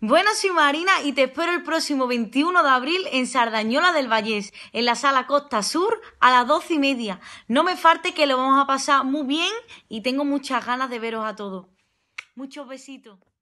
Bueno, soy Marina y te espero el próximo 21 de abril en Sardañola del Vallés, en la sala Costa Sur, a las 12 y media. No me falte que lo vamos a pasar muy bien y tengo muchas ganas de veros a todos. Muchos besitos.